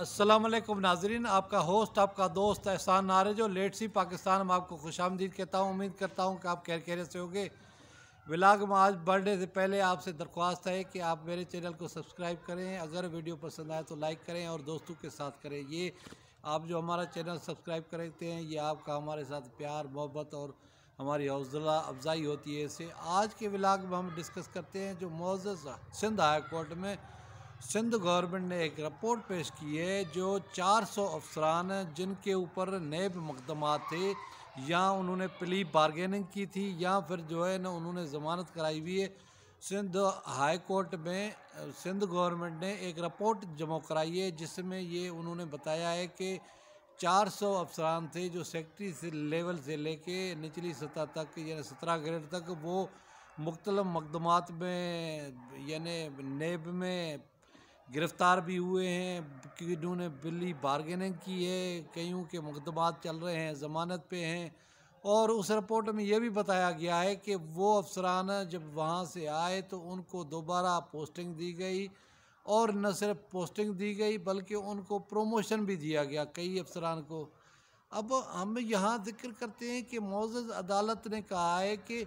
असलम नाजरीन आपका होस्ट आपका दोस्त एहसान नारे जो लेट सी पाकिस्तान में आपको खुश आमदीद कहता हूँ उम्मीद करता हूँ कि आप खैर खेरे से होंगे विलाग में आज बर्थडे से पहले आपसे दरख्वास्त है कि आप मेरे चैनल को सब्सक्राइब करें अगर वीडियो पसंद आए तो लाइक करें और दोस्तों के साथ करें ये आप जो हमारा चैनल सब्सक्राइब करते हैं ये आपका हमारे साथ प्यार मोहब्बत और हमारी हौसला अफजाई होती है इसे आज के विलाग में हम डिस्कस करते हैं जो मोज़ सिंध हाई कोर्ट में सिंध गवर्नमेंट ने एक रिपोर्ट पेश की है जो 400 अफसरान जिनके ऊपर नैब मकदमा थे या उन्होंने प्ली बारगेनिंग की थी या फिर जो है ना उन्होंने ज़मानत कराई हुई है सिंध हाई कोर्ट में सिंध गवर्नमेंट ने एक रिपोर्ट जमा कराई है जिसमें ये उन्होंने बताया है कि 400 अफसरान थे जो सेक्रेटरी से लेवल से लेके निचली सतह तक यानी सत्रह ग्रेड तक वो मुख्तल मकदमात में यानी नेब में गिरफ़्तार भी हुए हैं किन्नू बिल्ली बारगेनिंग की है कईयों के मुकदमात चल रहे हैं ज़मानत पे हैं और उस रिपोर्ट में यह भी बताया गया है कि वो अफसरान जब वहाँ से आए तो उनको दोबारा पोस्टिंग दी गई और न सिर्फ पोस्टिंग दी गई बल्कि उनको प्रोमोशन भी दिया गया कई अफसरान को अब हम यहाँ जिक्र करते हैं कि मोज़ अदालत ने कहा है कि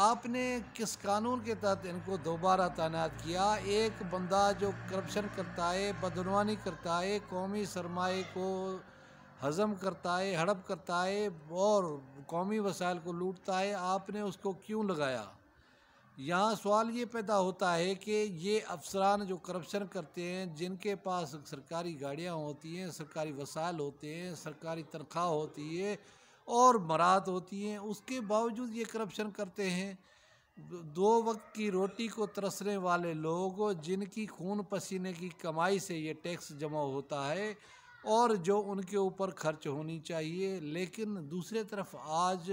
आपने किस कानून के तहत इनको दोबारा तैनात किया एक बंदा जो करप्शन करता है बदनवानी करता है कौमी सरमाए को हज़म करता है हड़प करता है और कौमी वसाइल को लूटता है आपने उसको क्यों लगाया यहाँ सवाल ये पैदा होता है कि ये अफसरान जो करप्शन करते हैं जिनके पास सरकारी गाड़ियाँ होती हैं सरकारी वसाइल होते हैं सरकारी तनख्वाह होती है और मरात होती हैं उसके बावजूद ये करप्शन करते हैं दो वक्त की रोटी को तरसने वाले लोग जिनकी खून पसीने की कमाई से ये टैक्स जमा होता है और जो उनके ऊपर खर्च होनी चाहिए लेकिन दूसरे तरफ आज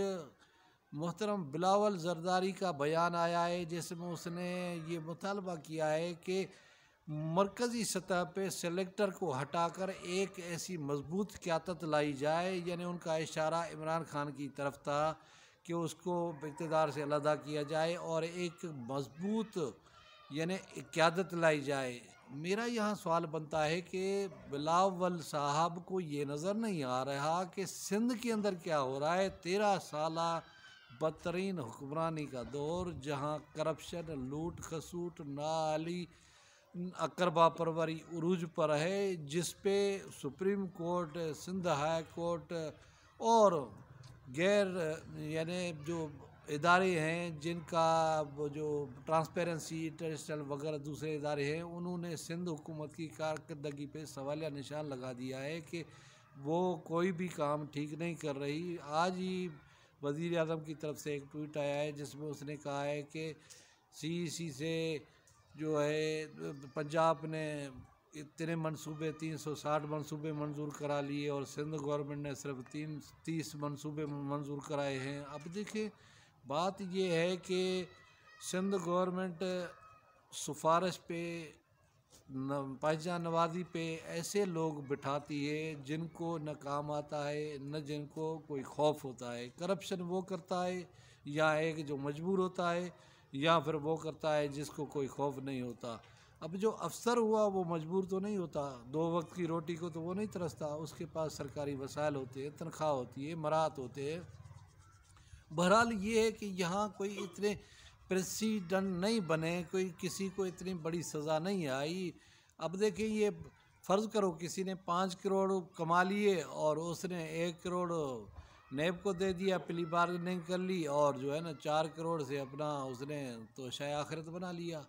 मोहतरम बिलावल जरदारी का बयान आया है जिसमें उसने ये मुतालबा किया है कि मरकज़ी सतह पर सेलेक्टर को हटा कर एक ऐसी मजबूत क्यादत लाई जाए यानी उनका इशारा इमरान खान की तरफ था कि उसको इकतदार से अलहदा किया जाए और एक मजबूत यानी क्यादत लाई जाए मेरा यहाँ सवाल बनता है कि बिलावल साहब को ये नज़र नहीं आ रहा कि सिंध के अंदर क्या हो रहा है तेरह साल बदतरीन हुक्मरानी का दौर जहाँ करप्शन लूट खसूट नाली अकरबा परवरी उरूज पर है जिस पे Supreme Court Sindh High Court और गैर यानी जो इदारे हैं जिनका वो जो ट्रांसपेरेंसी इंटरनेशनल वगैरह दूसरे इदारे हैं उन्होंने सिंध हुकूमत की कारकर्दगी पे सवालिया निशान लगा दिया है कि वो कोई भी काम ठीक नहीं कर रही आज ही वज़ी अजम की तरफ से एक ट्वीट आया है जिसमें उसने कहा है कि सी सी से जो है पंजाब ने इतने मंसूबे 360 मंसूबे मंजूर करा लिए और सिंध गवर्नमेंट ने सिर्फ तीन तीस मंसूबे मंजूर कराए हैं अब देखिए बात यह है कि सिंध गवर्नमेंट सिफारिश पे पाजा नवाजी पे ऐसे लोग बिठाती है जिनको न काम आता है न जिनको कोई खौफ होता है करप्शन वो करता है या एक जो मजबूर होता है या फिर वो करता है जिसको कोई खौफ नहीं होता अब जो अफसर हुआ वो मजबूर तो नहीं होता दो वक्त की रोटी को तो वो नहीं तरसता उसके पास सरकारी वसाइल होते हैं तनख्वाह होती है मरात होते हैं बहरहाल ये है कि यहाँ कोई इतने प्रेसिडेंट नहीं बने कोई किसी को इतनी बड़ी सज़ा नहीं आई अब देखिए ये फ़र्ज़ करो किसी ने पाँच करोड़ कमा लिए और उसने एक करोड़ नेब को दे दिया पिली बार्गेनिंग कर ली और जो है ना चार करोड़ से अपना उसने तो शाय आखिरत बना लिया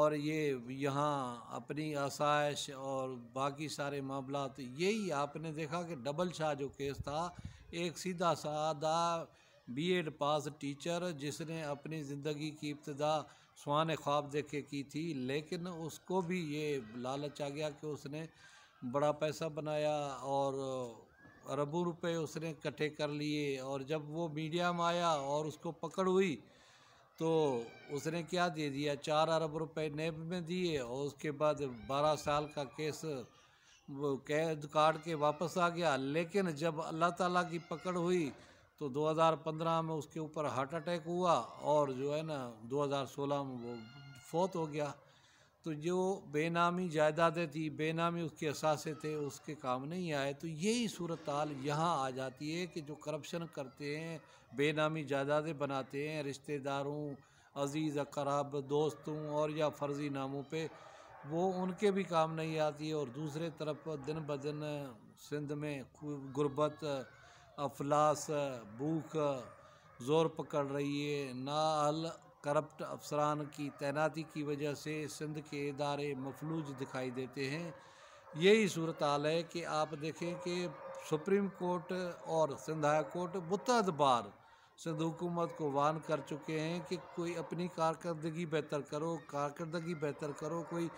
और ये यहाँ अपनी आसाइश और बाकी सारे मामला तो यही आपने देखा कि डबल शाह जो केस था एक सीधा साधा बी एड पास टीचर जिसने अपनी ज़िंदगी की इब्तदा सुहान ख्वाब देखे की थी लेकिन उसको भी ये लालच आ गया कि उसने बड़ा पैसा बनाया और अरबों रुपए उसने इकट्ठे कर लिए और जब वो मीडिया में आया और उसको पकड़ हुई तो उसने क्या दे दिया चार अरब रुपए नेब में दिए और उसके बाद बारह साल का केस कैद काट के वापस आ गया लेकिन जब अल्लाह ताला की पकड़ हुई तो 2015 में उसके ऊपर हार्ट अटैक हुआ और जो है ना 2016 में वो फौत हो गया तो जो बेनामी जायदादें थी बेनामी उसके असासे थे उसके काम नहीं आए तो यही सूरत हाल यहाँ आ जाती है कि जो करप्शन करते हैं बेनामी जायदादें बनाते हैं रिश्तेदारों अजीज़ अकराब दोस्तों और या फर्जी नामों पे वो उनके भी काम नहीं आती है और दूसरे तरफ दिन ब दिन सिंध में गुर्बत अफलास भूख ज़ोर पकड़ रही है ना अल करप्ट अफसरान की तैनाती की वजह से सिंध के इदारे मफलूज दिखाई देते हैं यही सूरत हाल है कि आप देखें कि सुप्रीम कोर्ट और सिंध हाई कोर्ट मुतद बार सिंध हुकूमत को वान कर चुके हैं कि कोई अपनी कारकर्दगी बेहतर करो कारकर्दगी बेहतर करो कोई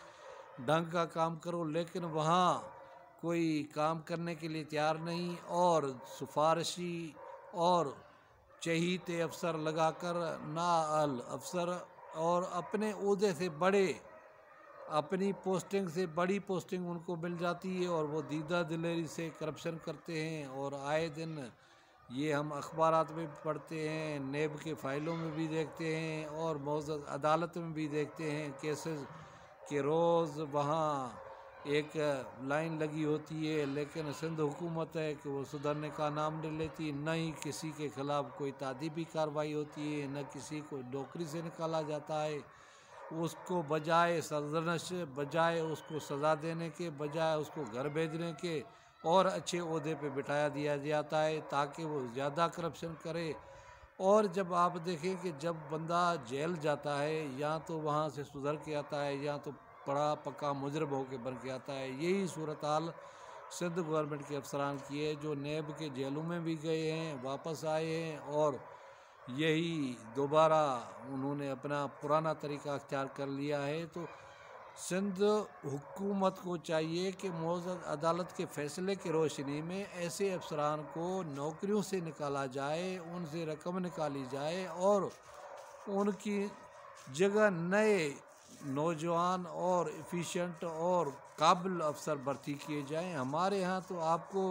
ढंग का काम करो लेकिन वहाँ कोई काम करने के लिए तैयार नहीं और सिफारशी और चहीते अफसर लगाकर नाअल अफसर और अपने उहदे से बड़े अपनी पोस्टिंग से बड़ी पोस्टिंग उनको मिल जाती है और वो दीदा दिलेरी से करप्शन करते हैं और आए दिन ये हम अखबार में पढ़ते हैं नेब के फाइलों में भी देखते हैं और मौज अदालत में भी देखते हैं केसेस के रोज़ वहाँ एक लाइन लगी होती है लेकिन सिंध हुकूमत है कि वो सुधरने का नाम नहीं लेती न ही किसी के ख़िलाफ़ कोई तादीबी कार्रवाई होती है न किसी को नौकरी से निकाला जाता है उसको बजाय सरजनश बजाय उसको सज़ा देने के बजाय उसको घर भेजने के और अच्छे अहदे पे बिठाया दिया जाता है ताकि वो ज़्यादा करप्शन करे और जब आप देखें कि जब बंदा जेल जाता है या तो वहाँ से सुधर के आता है या तो पड़ा पक्का मुजरब होकर बन के आता है यही सूरत हाल सिंध गवर्नमेंट के अफसरान की है जो नैब के जेलों में भी गए हैं वापस आए हैं और यही दोबारा उन्होंने अपना पुराना तरीका अख्तियार कर लिया है तो सिंध हुकूमत को चाहिए कि मौज अदालत के फ़ैसले की रोशनी में ऐसे अफसरान को नौकरियों से निकाला जाए उनसे रकम निकाली जाए और उनकी जगह नए नौजवान और इफ़िशेंट और काबिल अफसर भर्ती किए जाएं हमारे यहाँ तो आपको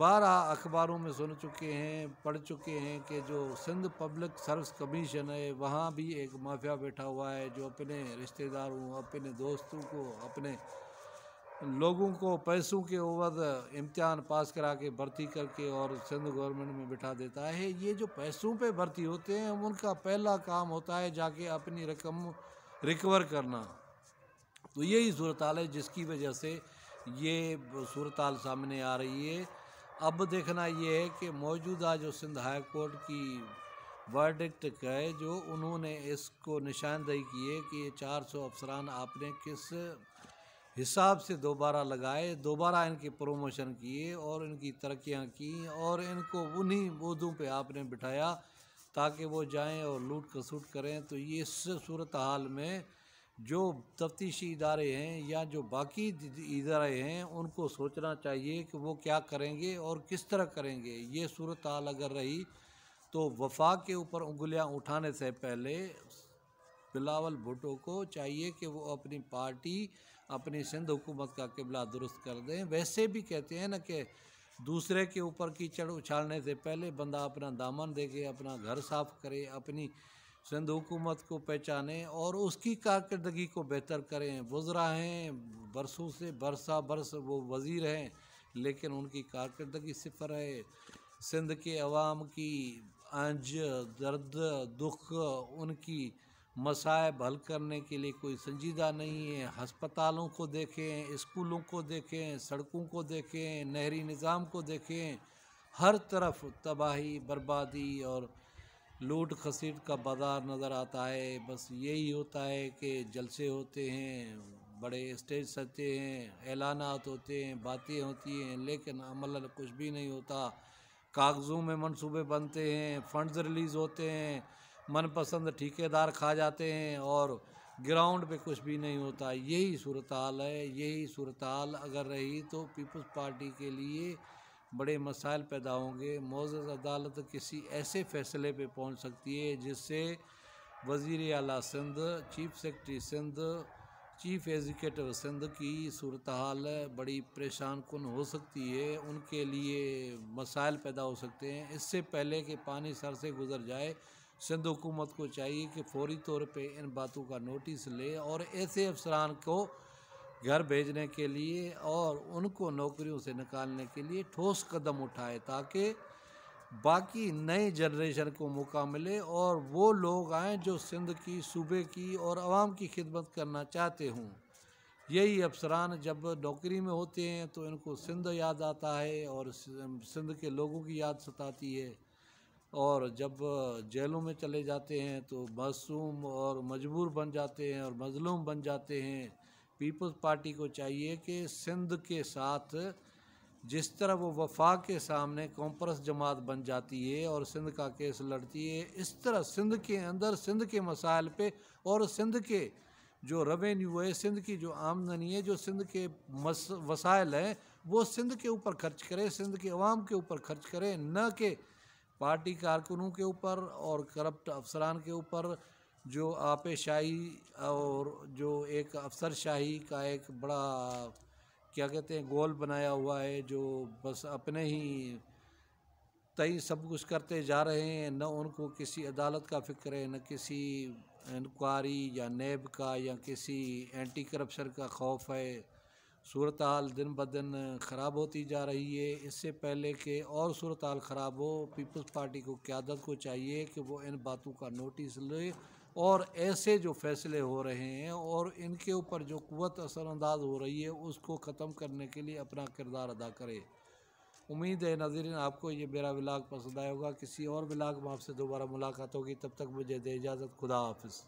बारह अखबारों में सुन चुके हैं पढ़ चुके हैं कि जो सिंध पब्लिक सर्विस कमीशन है वहाँ भी एक माफिया बैठा हुआ है जो अपने रिश्तेदारों अपने दोस्तों को अपने लोगों को पैसों के ओवर इम्तिहान पास करा के भर्ती करके और सिंध गवर्नमेंट में बिठा देता है ये जो पैसों पे भर्ती होते हैं उनका पहला काम होता है जाके अपनी रकम रिकवर करना तो यही सूरत हाल है जिसकी वजह से ये सूरत हाल सामने आ रही है अब देखना ये है कि मौजूदा जो सिंध हाई कोर्ट की वर्डिक्ट है जो उन्होंने इसको निशानदेही है कि ये चार सौ अफसरान आपने किस हिसाब से दोबारा लगाए दोबारा इनके प्रमोशन किए और इनकी तरक्याँ की और इनको उन्हीं उहदों पे आपने बिठाया ताकि वो जाएं और लूट खसूट करें तो ये इस सूरत हाल में जो तफ्तीशी इदारे हैं या जो बाकी इदारे हैं उनको सोचना चाहिए कि वो क्या करेंगे और किस तरह करेंगे ये सूरत हाल अगर रही तो वफा के ऊपर उंगलियां उठाने से पहले बिलावल भुटो को चाहिए कि वो अपनी पार्टी अपनी सिंध हुकूमत का किबला दुरुस्त कर दें वैसे भी कहते हैं ना कि दूसरे के ऊपर कीचड़ उछालने से पहले बंदा अपना दामन देखे अपना घर साफ करे अपनी सिंध हुकूमत को पहचाने और उसकी कारकर्दगी को बेहतर करें वज्रा हैं बरसों से बरसा बरस वो वज़ीर हैं लेकिन उनकी कारकर्दगी सिफर है सिंध के अवाम की अंज दर्द दुख उनकी मसायब हल करने के लिए कोई संजीदा नहीं है हस्पतालों को देखें स्कूलों को देखें सड़कों को देखें नहरी निज़ाम को देखें हर तरफ तबाही बर्बादी और लूट खसीट का बाज़ार नज़र आता है बस यही होता है कि जलसे होते हैं बड़े स्टेज सजते हैं ऐलानात होते हैं बातें होती हैं लेकिन अमल कुछ भी नहीं होता कागज़ों में मनसूबे बनते हैं फंड्स रिलीज़ होते हैं मनपसंद ठेकेदार खा जाते हैं और ग्राउंड पे कुछ भी नहीं होता यही सूरत हाल है यही सूरत हाल अगर रही तो पीपल्स पार्टी के लिए बड़े मसाइल पैदा होंगे मोज़ अदालत किसी ऐसे फैसले पे पहुंच सकती है जिससे वजीर अला Sindh chief secretary Sindh chief executive Sindh की सूरत हाल बड़ी परेशान कन हो सकती है उनके लिए मसाइल पैदा हो सकते हैं इससे पहले कि पानी सर से गुज़र जाए सिंध हुकूमत को चाहिए कि फौरी तौर पर इन बातों का नोटिस ले और ऐसे अफसरान को घर भेजने के लिए और उनको नौकरियों से निकालने के लिए ठोस कदम उठाए ताकि बाकी नई जनरेशन को मौका मिले और वो लोग आएँ जो सिंध की सूबे की और आवाम की खिदमत करना चाहते हों यही अफसरान जब नौकरी में होते हैं तो इनको सिंध याद आता है और सिंध के लोगों की याद सताती है और जब जेलों में चले जाते हैं तो मासूम और मजबूर बन जाते हैं और मजलूम बन जाते हैं पीपल्स पार्टी को चाहिए कि सिंध के साथ जिस तरह वो वफा के सामने कॉम्प्रेस जमात बन जाती है और सिंध का केस लड़ती है इस तरह सिंध के अंदर सिंध के मसाइल पे और सिंध के जो रेवेन्यू है सिंध की जो आमदनी है जो सिंध के मस वसाइल हैं वो सिंध के ऊपर खर्च करें सिंध के अवाम के ऊपर खर्च करें न कि पार्टी कारकुनों के ऊपर और करप्ट अफसरान के ऊपर जो आपेशाही और जो एक अफसरशाही का एक बड़ा क्या कहते हैं गोल बनाया हुआ है जो बस अपने ही तई सब कुछ करते जा रहे हैं न उनको किसी अदालत का फिक्र है न किसी इंक्वायरी या नैब का या किसी एंटी करप्शन का खौफ है सूरत हाल दिन ब दिन ख़राब होती जा रही है इससे पहले कि और सूरत हाल ख़राब हो पीपल्स पार्टी को क्यादत को चाहिए कि वो इन बातों का नोटिस ले और ऐसे जो फ़ैसले हो रहे हैं और इनके ऊपर जो कुत असरानंदाज हो रही है उसको ख़त्म करने के लिए अपना किरदार अदा करे उम्मीद है नाजरन आपको ये मेरा ब्लाग पसंद आया होगा किसी और ब्लाग में आपसे दोबारा मुलाकात होगी तब तक मुझे दे इजाज़त खुदा हाफिज़